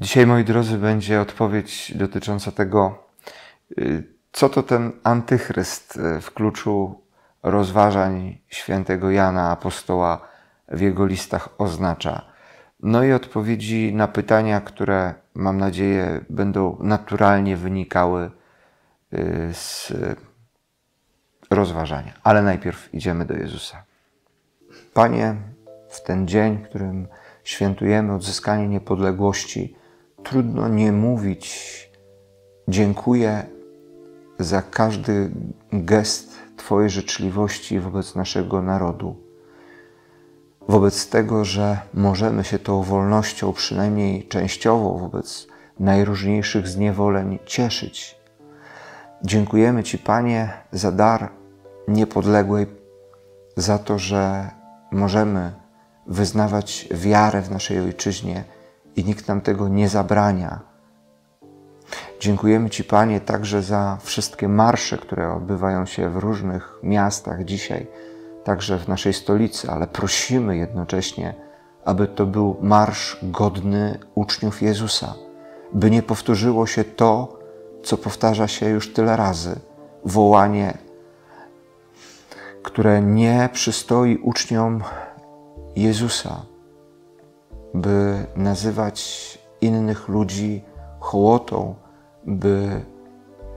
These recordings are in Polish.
Dzisiaj, moi drodzy, będzie odpowiedź dotycząca tego, y, co to ten antychryst y, w kluczu rozważań świętego Jana Apostoła w jego listach oznacza. No i odpowiedzi na pytania, które mam nadzieję będą naturalnie wynikały y, z rozważania. Ale najpierw idziemy do Jezusa. Panie, w ten dzień, w którym świętujemy odzyskanie niepodległości, trudno nie mówić dziękuję za każdy gest Twojej życzliwości wobec naszego narodu. Wobec tego, że możemy się tą wolnością, przynajmniej częściowo, wobec najróżniejszych zniewoleń cieszyć. Dziękujemy Ci, Panie, za dar niepodległej, za to, że możemy wyznawać wiarę w naszej ojczyźnie i nikt nam tego nie zabrania. Dziękujemy Ci, Panie, także za wszystkie marsze, które odbywają się w różnych miastach dzisiaj, także w naszej stolicy, ale prosimy jednocześnie, aby to był marsz godny uczniów Jezusa, by nie powtórzyło się to, co powtarza się już tyle razy wołanie, które nie przystoi uczniom Jezusa by nazywać innych ludzi hołotą, by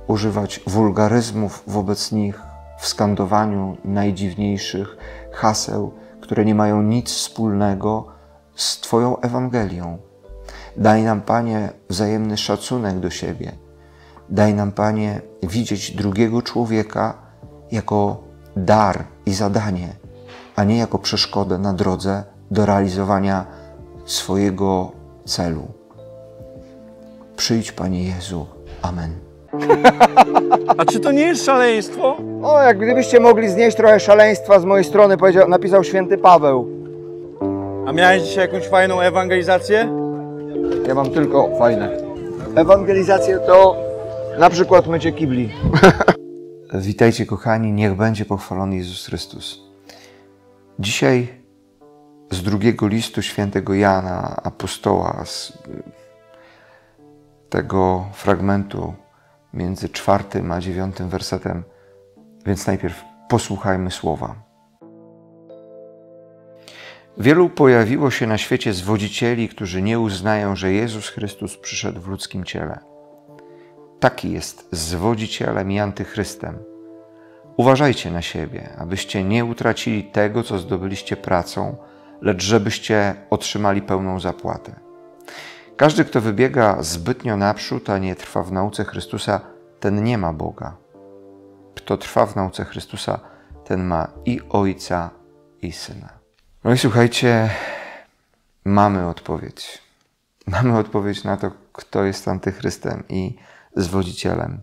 używać wulgaryzmów wobec nich w skandowaniu najdziwniejszych haseł, które nie mają nic wspólnego z Twoją Ewangelią. Daj nam, Panie, wzajemny szacunek do siebie. Daj nam, Panie, widzieć drugiego człowieka jako dar i zadanie, a nie jako przeszkodę na drodze do realizowania swojego celu. Przyjdź, Panie Jezu. Amen. A czy to nie jest szaleństwo? O, jak gdybyście mogli znieść trochę szaleństwa z mojej strony, powiedział, napisał święty Paweł. A miałeś dzisiaj jakąś fajną ewangelizację? Ja mam tylko fajne. Ewangelizację to na przykład mycie kibli. Witajcie kochani, niech będzie pochwalony Jezus Chrystus. Dzisiaj z drugiego listu świętego Jana, apostoła, z y, tego fragmentu między czwartym a dziewiątym wersetem. Więc najpierw posłuchajmy słowa. Wielu pojawiło się na świecie zwodzicieli, którzy nie uznają, że Jezus Chrystus przyszedł w ludzkim ciele. Taki jest zwodzicielem i antychrystem. Uważajcie na siebie, abyście nie utracili tego, co zdobyliście pracą – lecz żebyście otrzymali pełną zapłatę. Każdy, kto wybiega zbytnio naprzód, a nie trwa w nauce Chrystusa, ten nie ma Boga. Kto trwa w nauce Chrystusa, ten ma i Ojca, i Syna. No i słuchajcie, mamy odpowiedź. Mamy odpowiedź na to, kto jest antychrystem i zwodzicielem.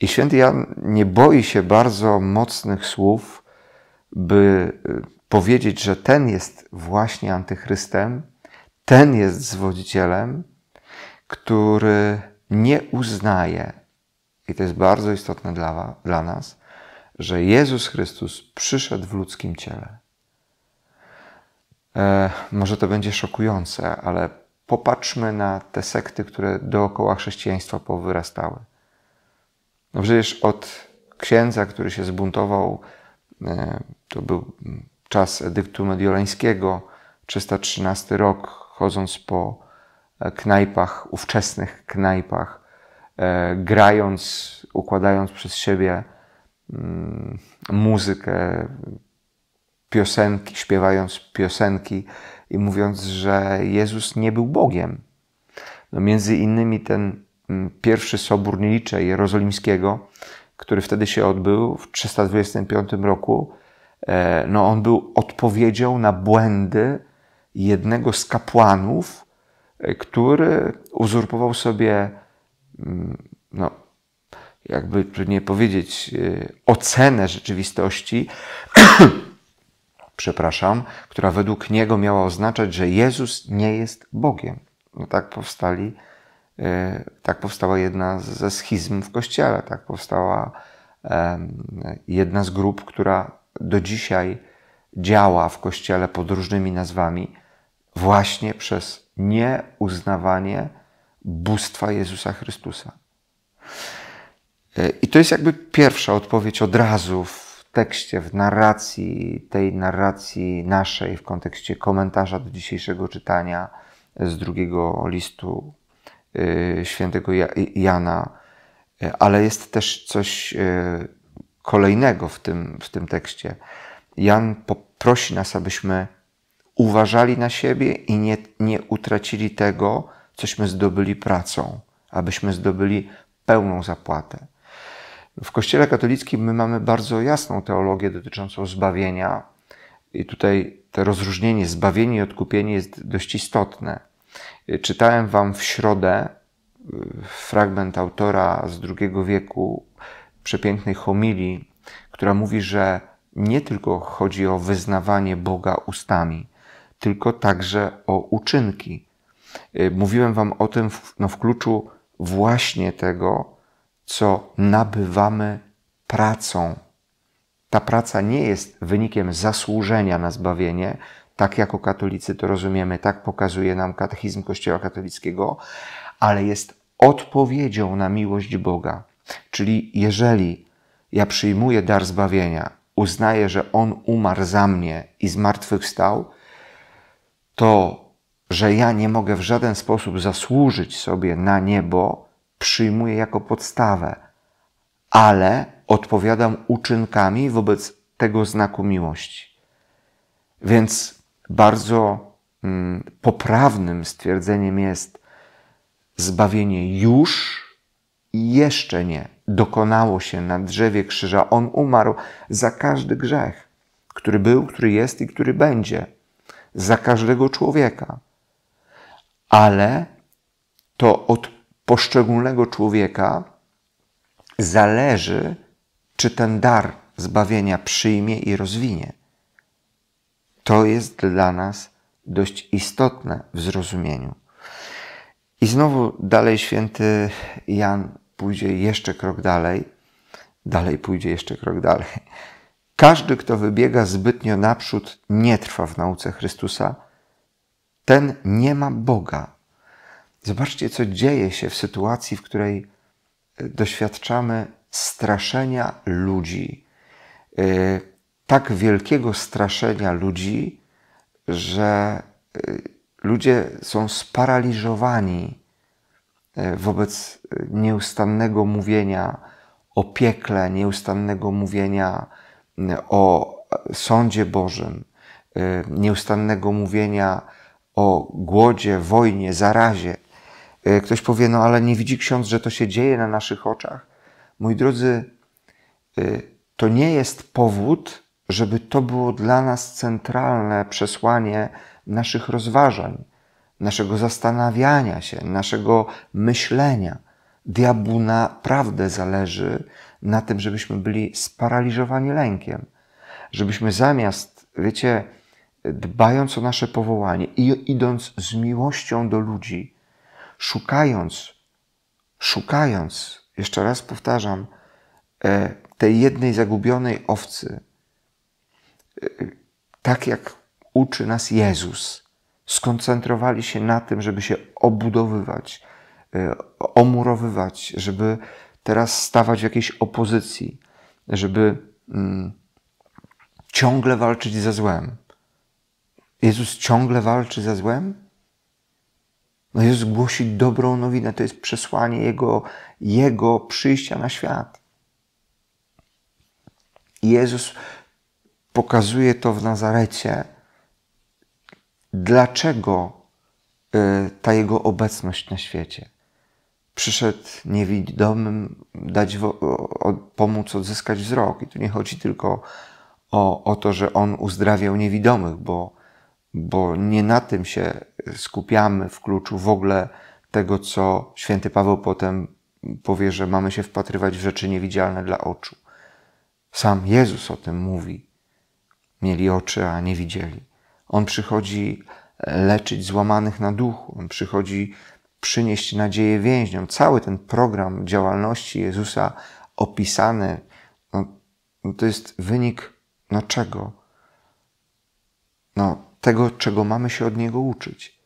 I święty Jan nie boi się bardzo mocnych słów, by y, powiedzieć, że ten jest właśnie antychrystem, ten jest zwodzicielem, który nie uznaje, i to jest bardzo istotne dla, dla nas, że Jezus Chrystus przyszedł w ludzkim ciele. E, może to będzie szokujące, ale popatrzmy na te sekty, które dookoła chrześcijaństwa powyrastały. No przecież od księdza, który się zbuntował, e, to był mm, czas edyktu mediolańskiego, 313 rok, chodząc po e, knajpach, ówczesnych knajpach, e, grając, układając przez siebie mm, muzykę, piosenki, śpiewając piosenki i mówiąc, że Jezus nie był Bogiem. No między innymi ten mm, pierwszy sobór Nilicza Jerozolimskiego, który wtedy się odbył w 325 roku, E, no on był odpowiedzią na błędy jednego z kapłanów, e, który uzurpował sobie, mm, no, jakby nie powiedzieć, e, ocenę rzeczywistości, przepraszam, która według niego miała oznaczać, że Jezus nie jest Bogiem. No tak powstali, tak powstała jedna ze schizm w Kościele, tak powstała jedna z grup, która do dzisiaj działa w kościele pod różnymi nazwami właśnie przez nieuznawanie bóstwa Jezusa Chrystusa. I to jest jakby pierwsza odpowiedź od razu w tekście, w narracji, tej narracji naszej, w kontekście komentarza do dzisiejszego czytania z drugiego listu y, świętego Jana. Ale jest też coś y, kolejnego w tym, w tym tekście. Jan poprosi nas, abyśmy uważali na siebie i nie, nie utracili tego, cośmy zdobyli pracą, abyśmy zdobyli pełną zapłatę. W Kościele katolickim my mamy bardzo jasną teologię dotyczącą zbawienia, i tutaj to rozróżnienie zbawienie i odkupienie jest dość istotne. Czytałem Wam w środę y, fragment autora z II wieku, przepięknej homilii, która mówi, że nie tylko chodzi o wyznawanie Boga ustami, tylko także o uczynki. Y, mówiłem Wam o tym w, no, w kluczu właśnie tego, co nabywamy pracą. Ta praca nie jest wynikiem zasłużenia na zbawienie, tak jako katolicy to rozumiemy, tak pokazuje nam katechizm Kościoła katolickiego, ale jest odpowiedzią na miłość Boga. Czyli jeżeli ja przyjmuję dar zbawienia, uznaję, że On umarł za mnie i zmartwychwstał, to, że ja nie mogę w żaden sposób zasłużyć sobie na niebo, przyjmuję jako podstawę, ale odpowiadam uczynkami wobec tego znaku miłości. Więc bardzo mm, poprawnym stwierdzeniem jest zbawienie już jeszcze nie dokonało się na drzewie krzyża. On umarł za każdy grzech, który był, który jest i który będzie, za każdego człowieka. Ale to od poszczególnego człowieka zależy, czy ten dar zbawienia przyjmie i rozwinie. To jest dla nas dość istotne w zrozumieniu. I znowu dalej święty Jan pójdzie jeszcze krok dalej, dalej pójdzie jeszcze krok dalej. Każdy, kto wybiega zbytnio naprzód, nie trwa w nauce Chrystusa. Ten nie ma Boga. Zobaczcie, co dzieje się w sytuacji, w której e, doświadczamy straszenia ludzi. E, tak wielkiego straszenia ludzi, że e, ludzie są sparaliżowani E, wobec e, nieustannego mówienia o piekle, nieustannego mówienia o e, sądzie Bożym, nieustannego mówienia o głodzie, wojnie, zarazie. Ktoś powie, no ale nie widzi ksiądz, że to się dzieje na naszych oczach. Mój drodzy, to nie jest powód, żeby to było dla nas centralne przesłanie naszych rozważań naszego zastanawiania się, naszego myślenia. Diabłu naprawdę zależy na tym, żebyśmy byli sparaliżowani lękiem, żebyśmy zamiast, wiecie, dbając o nasze powołanie i idąc z miłością do ludzi, szukając, szukając, jeszcze raz powtarzam, e, tej jednej zagubionej owcy, e, tak jak uczy nas Jezus, skoncentrowali się na tym, żeby się obudowywać, e, omurowywać, żeby teraz stawać w jakiejś opozycji, żeby mm, ciągle walczyć ze złem. Jezus ciągle walczy ze złem? No Jezus głosi dobrą nowinę, to jest przesłanie Jego, Jego przyjścia na świat. Jezus pokazuje to w Nazarecie, dlaczego y, ta jego obecność na świecie. Przyszedł niewidomym dać pomóc odzyskać wzrok. I tu nie chodzi tylko o, o to, że on uzdrawiał niewidomych, bo, bo nie na tym się skupiamy w kluczu w ogóle tego, co święty Paweł potem powie, że mamy się wpatrywać w rzeczy niewidzialne dla oczu. Sam Jezus o tym mówi. Mieli oczy, a nie widzieli. On przychodzi e, leczyć złamanych na duchu, on przychodzi przynieść nadzieję więźniom. Cały ten program działalności Jezusa opisany, no, to jest wynik no czego? No, tego, czego mamy się od Niego uczyć.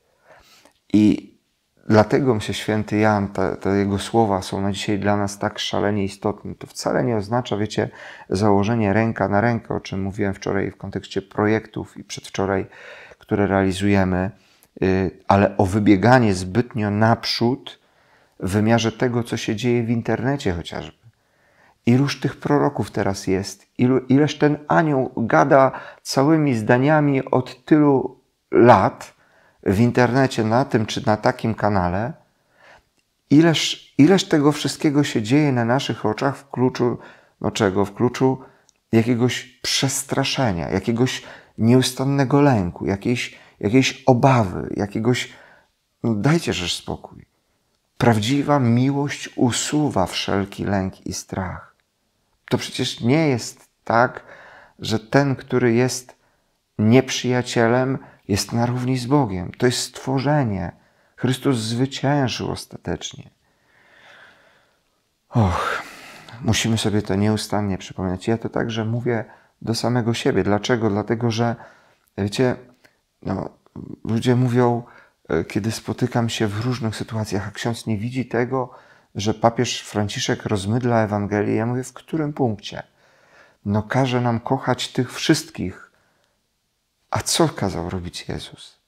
I Dlatego mi się święty Jan, te, te, jego słowa są na dzisiaj dla nas tak szalenie istotne. To wcale nie oznacza, wiecie, założenie ręka na rękę, o czym mówiłem wczoraj w kontekście projektów i przedwczoraj, które realizujemy, y, ale o wybieganie zbytnio naprzód w wymiarze tego, co się dzieje w internecie chociażby. Iluż tych proroków teraz jest, ilu, ileż ten anioł gada całymi zdaniami od tylu lat – w internecie, na tym czy na takim kanale, ileż, ileż tego wszystkiego się dzieje na naszych oczach w kluczu, no czego? W kluczu jakiegoś przestraszenia, jakiegoś nieustannego lęku, jakiejś, jakiejś obawy, jakiegoś, no dajcie rzecz spokój. Prawdziwa miłość usuwa wszelki lęk i strach. To przecież nie jest tak, że ten, który jest nieprzyjacielem, jest na równi z Bogiem. To jest stworzenie. Chrystus zwyciężył ostatecznie. Och, musimy sobie to nieustannie przypominać. Ja to także mówię do samego siebie. Dlaczego? Dlatego, że wiecie, no, ludzie mówią, e, kiedy spotykam się w różnych sytuacjach, a ksiądz nie widzi tego, że papież Franciszek rozmydla Ewangelię. Ja mówię, w którym punkcie? No, każe nam kochać tych wszystkich, a co kazał robić Jezus?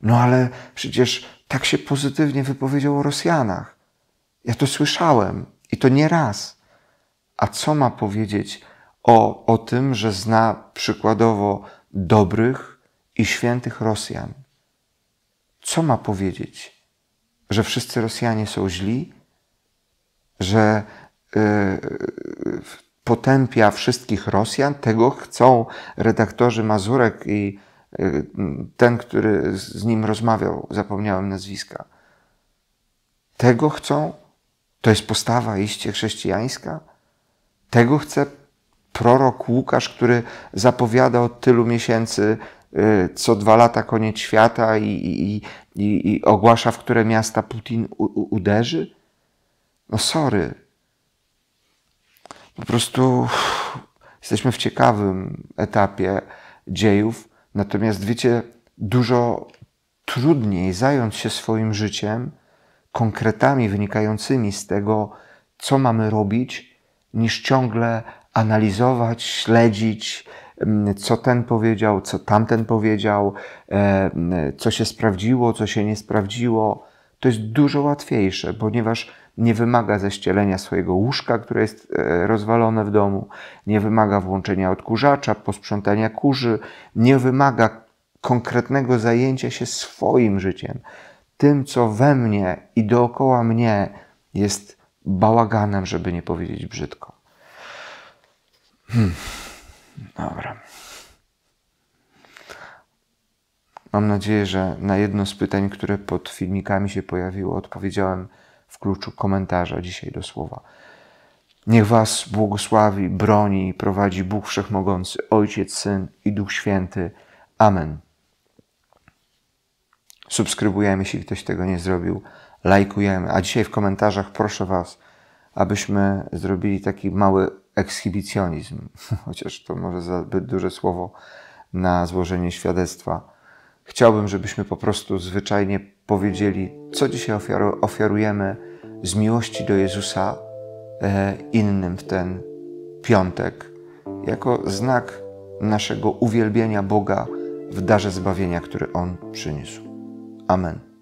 No ale przecież tak się pozytywnie wypowiedział o Rosjanach. Ja to słyszałem i to nie raz. A co ma powiedzieć o, o tym, że zna przykładowo dobrych i świętych Rosjan? Co ma powiedzieć? Że wszyscy Rosjanie są źli? Że yy, potępia wszystkich Rosjan. Tego chcą redaktorzy Mazurek i y, ten, który z nim rozmawiał, zapomniałem nazwiska. Tego chcą? To jest postawa iście chrześcijańska? Tego chce prorok Łukasz, który zapowiada od tylu miesięcy y, co dwa lata koniec świata i, i, i, i ogłasza, w które miasta Putin u, u, uderzy? No sorry, po prostu jesteśmy w ciekawym etapie dziejów, natomiast wiecie, dużo trudniej zająć się swoim życiem, konkretami wynikającymi z tego, co mamy robić, niż ciągle analizować, śledzić, mm, co ten powiedział, co tamten powiedział, e, mm, co się sprawdziło, co się nie sprawdziło. To jest dużo łatwiejsze, ponieważ nie wymaga ześcielenia swojego łóżka, które jest e, rozwalone w domu, nie wymaga włączenia odkurzacza, posprzątania kurzy, nie wymaga konkretnego zajęcia się swoim życiem, tym, co we mnie i dookoła mnie jest bałaganem, żeby nie powiedzieć brzydko. Hmm. Dobra. Mam nadzieję, że na jedno z pytań, które pod filmikami się pojawiło, odpowiedziałem w kluczu komentarza dzisiaj do słowa. Niech Was błogosławi, broni i prowadzi Bóg Wszechmogący, Ojciec, Syn i Duch Święty. Amen. Subskrybujemy, jeśli ktoś tego nie zrobił, lajkujemy. A dzisiaj w komentarzach proszę Was, abyśmy zrobili taki mały ekshibicjonizm, chociaż to może zbyt duże słowo na złożenie świadectwa Chciałbym, żebyśmy po prostu zwyczajnie powiedzieli, co dzisiaj ofiarujemy z miłości do Jezusa e, innym w ten piątek, jako znak naszego uwielbienia Boga w darze zbawienia, który On przyniósł. Amen.